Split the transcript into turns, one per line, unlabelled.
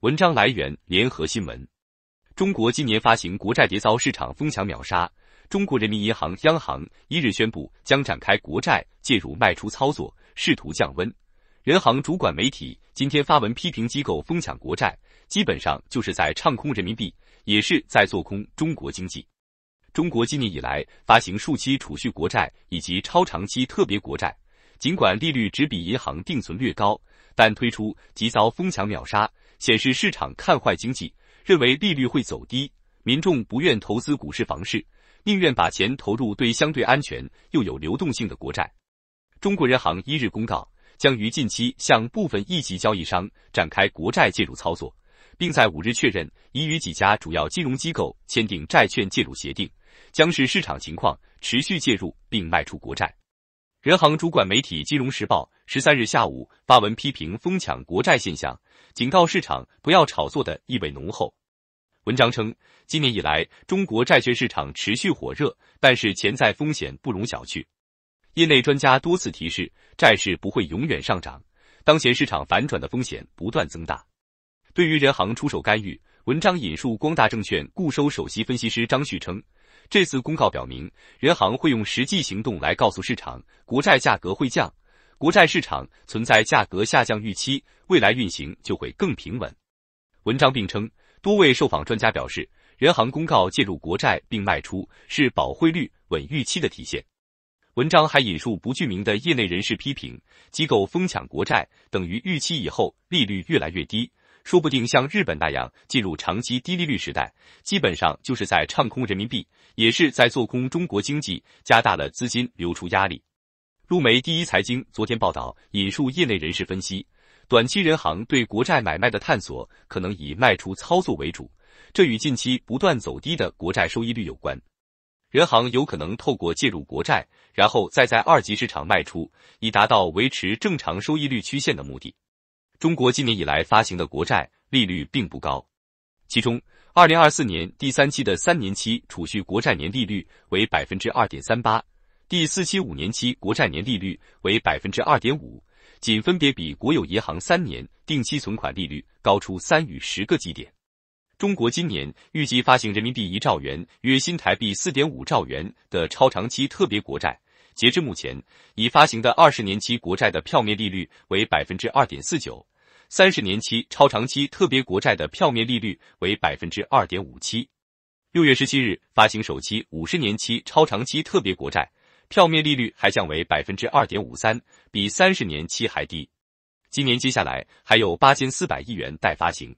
文章来源：联合新闻。中国今年发行国债，跌遭市场疯抢秒杀。中国人民银行央行一日宣布将展开国债介入卖出操作，试图降温。人行主管媒体今天发文批评机构疯抢国债，基本上就是在唱空人民币，也是在做空中国经济。中国今年以来发行数期储蓄国债以及超长期特别国债，尽管利率只比银行定存略高，但推出即遭疯抢秒杀。显示市场看坏经济，认为利率会走低，民众不愿投资股市、房市，宁愿把钱投入对相对安全又有流动性的国债。中国人行一日公告，将于近期向部分一级交易商展开国债介入操作，并在五日确认已与几家主要金融机构签订债券介入协定，将视市场情况持续介入并卖出国债。人行主管媒体《金融时报》。十三日下午发文批评疯抢国债现象，警告市场不要炒作的意味浓厚。文章称，今年以来中国债券市场持续火热，但是潜在风险不容小觑。业内专家多次提示，债市不会永远上涨，当前市场反转的风险不断增大。对于人行出手干预，文章引述光大证券固收首席分析师张旭称，这次公告表明人行会用实际行动来告诉市场，国债价格会降。国债市场存在价格下降预期，未来运行就会更平稳。文章并称，多位受访专家表示，人行公告介入国债并卖出，是保汇率稳预期的体现。文章还引述不具名的业内人士批评，机构疯抢国债等于预期以后利率越来越低，说不定像日本那样进入长期低利率时代，基本上就是在唱空人民币，也是在做空中国经济，加大了资金流出压力。入媒第一财经昨天报道，引述业内人士分析，短期人行对国债买卖的探索可能以卖出操作为主，这与近期不断走低的国债收益率有关。人行有可能透过介入国债，然后再在二级市场卖出，以达到维持正常收益率曲线的目的。中国今年以来发行的国债利率并不高，其中2024年第三期的三年期储蓄国债年利率为百分之二点三八。第四七五年期国债年利率为百分之二点五，仅分别比国有银行三年定期存款利率高出三与十个基点。中国今年预计发行人民币一兆元（约新台币四点五兆元）的超长期特别国债。截至目前，已发行的二十年期国债的票面利率为百分之二点四九，三十年期超长期特别国债的票面利率为百分之二点五七。六月十七日发行首期五十年期超长期特别国债。票面利率还降为百分之二点五三，比三十年期还低。今年接下来还有八千四百亿元待发行。